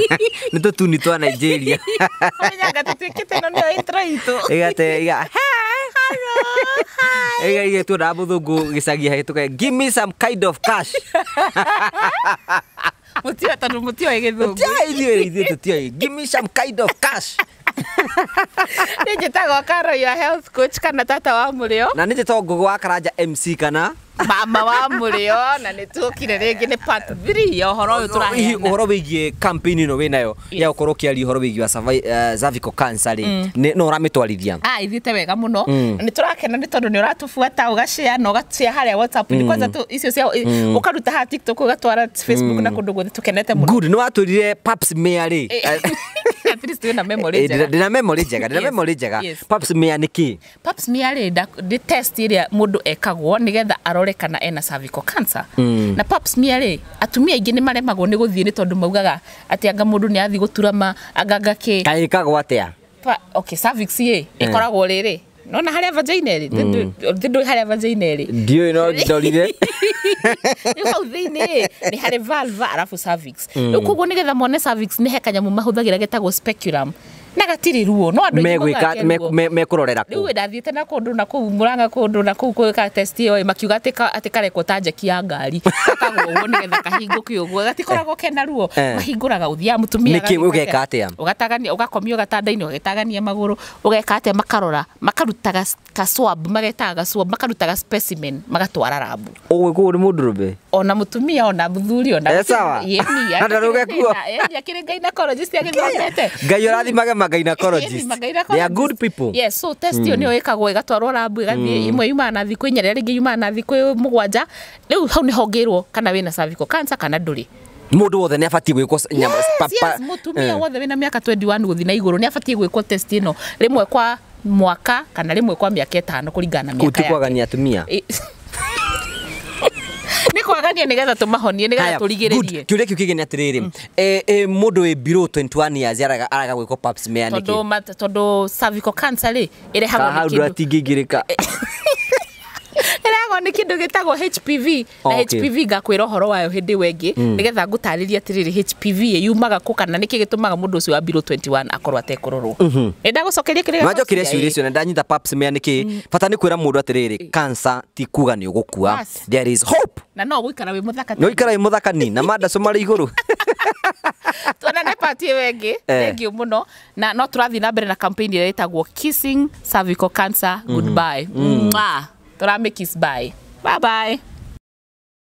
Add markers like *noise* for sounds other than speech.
*laughs* nä tå tuni twa nigeria tuendaga må thå ngå gä cagia hä tå ke give me some kind of cash *laughs* give me some kind of cash nä njä tagwo karo ya health coach kana tata wa må rä o na nä njä tagwo ngå gwa karanja mc kana mama wa murio na nä tå kire rä ngä nä ya horo å yå tå horo wä campaign ino we no wä nayo ya gå korwo å kä aria å horo wä giä wa cervical eh, cancer rä mm. no å ramä twarithia ah, ithiä wega må no mm. nä tå rakena nä tondå nä å ratå buata å gacea na å gacea whatsapp ni mm. kwanza icio isio sio karuta ha tiktok å gatwara facebook na kå ndå guothe tå kenete må no nä watå rire paps mea eh. eh. *laughs* rä ndä na memorä njega ndä na memorä njega paps mea nä kä paps mea rä ndä test ä rä a må ndå ekagwo nä arore marore kana ena cervical cancer mm. na pap smear rĩ atumia aingĩ nĩ maremagwo ni gũthiĩ ni tondu maugaga ati anga mũndũ nĩ athiĩ gũturama anganga kä kaĩkagwo atĩa okay cervix ĩ eh. ĩkoragwo rĩrĩ nona harä a vajaineri ndä ndå ndu a vagina ri ndio ino ndorire rä *laughs* hau thä inä nä harä valva cervix mm. rä u koguo getha mone cervix ni hekanya mu mahuthagira thagä getagwo speculum na gatiri ruo no andå mekå mekurorera ku u ndathiä na kundu na ku muranga kundu na ku u kå ka ä makiuga atä karekwo ta njeki ya ngari akagwo å guo getha kahingu ke ugwo guo gatikoragwo eh. kena ruo eh. mahinguraga uthia mutumia thiaga må tumia nä kä å geka atä a å gakomio gatandainä makarora makarutaga kaswab magetaga swab makarutaga specimen magatwara rabu å gwä ni mundu rube ndå rå ona må tumia ona må thuri ona eh, yeni ya rä ngai na korojä ciagä thondete ngai å magynecologists eh, eh, they are good people yes so test iyo hmm. niyo ikagwo igatwarwo lab hmm. yumaga eh. na thikå inya rä rä ngä yumaga na thikå mũgwanja rä u hau nä hongeirwo kana wä na ndå mundu wothe nä wothe wä na mä aka 21 gå na igå rå nä abatiä gwä kwo ä no rä mwe kwa mwaka kana rä mwe kwa mä aka ä tano kå ringana na mä aka yake atumia *laughs* kwagania nä getha tå mahonie nä getha tå rigä kä å ria kä u kä gä nä atä rä rä må mm. ndå wä 21 years araga araga gwä ko papsmea nä kä tondå cervical cancer rä ä rehagwo nĩ kĩndũ gĩtagwo HPV na okay. HPV ngakwĩra ũhoro wayo hĩndĩ wengĩ mm. nĩgetha ngũtarĩria atĩrĩrĩ HPV yumaga kũ kana nĩkĩ gĩtũmaga mũndũ ũcio wa below 21 akorwo atekũrorwo nĩ mm -hmm. ndagũcokeria kĩrĩa wanjokire ciũria icio na ndanyita paps mea nĩkĩ mm. bata nĩ kwĩra mũndũ atĩrĩrĩ cancer ti kuga nĩ ũgũkua there is hope na no gũikara wĩ mũthaka no ikara wĩ mũthaka ni na mandaco marĩ igũrũ *laughs* tuonane pati ĩyo ĩngĩ eh. thengiũ mũno na no tũrathiĩ na mbere na kampeni ĩrĩa ĩtagwo kissing cervical cancer mhm. goodbye mm. -hmm. Mm. -hmm. Don't I make his bye. Bye bye.